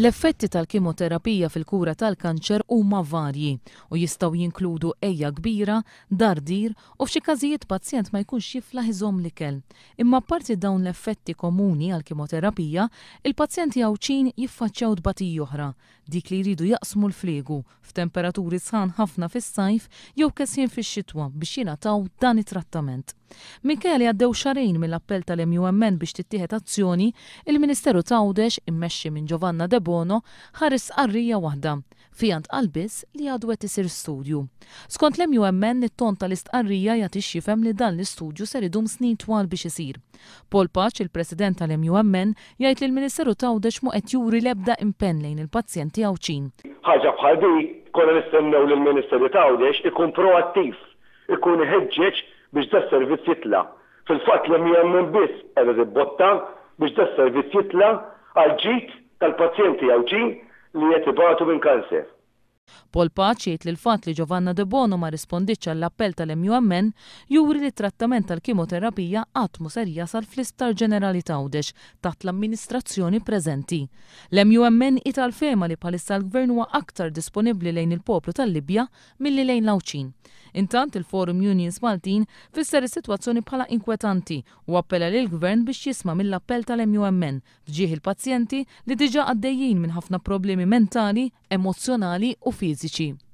L-effetti tal-kimoterapija fil-kura tal-kanċer huma varji u jistgħu jinkludu ejja kbira, dardir u f'xi każijiet pazjent ma jkunx jiflaħ iżom l-ikel. Imma parti dawn l-effetti komuni għal kimoterapija, il-pazjenti għawċin jiffaċċjaw dbati oħra, dik li jridu jaqsmu l-flegu f'temperaturi sħan ħafna fis-sajf jew kessin fix-xitwa biex jingħataw dan it-trattament. Mikeli għaddew xarejn mill-appell tal-MUMN biex tittieħed azzjoni, il-Ministeru Tawdex immexxi minn Giovanna De Bono ħares qarrija waħda fijant qalbis li għadu għet isir studju. Skont l-MUMN it-ton tal-istqarrija jagħti xifhem li dan l-istudju ser idum snin twal biex isir. Paul Paċ, il-President tal-MUMN, jgħid li l-Ministeru Tawdex mu qed juri lebda impenn lejn il-pazjenti għawċin. Ħaġa bħaldi, di, konna nistennew l-Ministeru Tawdex ikun proattiv, ikun ħeġġeġ biex da servizz jitla. Fil-fatt li bis, għedha d botta biex da servizz jitla għal ġit tal-pazjenti għal ġin li jettibatu minn kanser. Pol Paċiet li l-fat li Giovanna De Bono ma rispondiċ għall-appell tal-MUMN juri li trattament tal-kimoterapija għatmu ser sal fl ġenerali tawdex taħt l-amministrazzjoni prezenti. L-MUMN ital fema li palissa l-gvern huwa aktar disponibli lejn il-poplu tal-Libja milli lejn lawċin. Intant il-Forum Unions Maltin fisser is-sitwazzjoni bħala inkwetanti u appella lil gvern biex jisma' mill-appell tal-MUMN fġieħ il-pazjenti li diġa għaddejjin minn ħafna problemi mentali, emozjonali u fiżiċi. fisici.